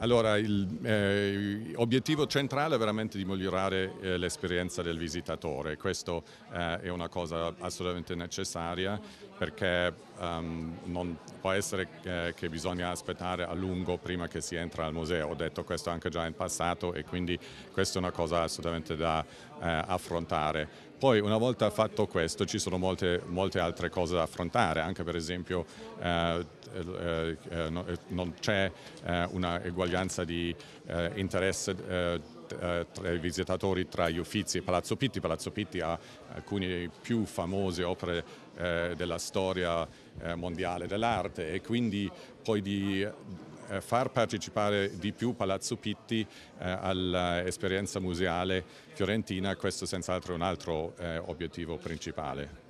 Allora, l'obiettivo eh, centrale è veramente di migliorare eh, l'esperienza del visitatore, questo eh, è una cosa assolutamente necessaria perché um, non può essere che, eh, che, bisogna aspettare a lungo prima che si entra al museo, ho detto questo anche già in passato e quindi questa è una cosa assolutamente da eh, affrontare. Poi una volta fatto questo ci sono molte, molte altre cose da affrontare, anche per esempio eh, eh, eh no, eh, non c'è eh, una eguaglianza di interesse tra i visitatori tra gli Uffizi e Palazzo Pitti. Palazzo Pitti ha alcune delle più famose opere eh, della storia eh, mondiale dell'arte e quindi poi di eh, far partecipare di più Palazzo Pitti eh, all'esperienza museale fiorentina, questo senz'altro è un altro eh, obiettivo principale.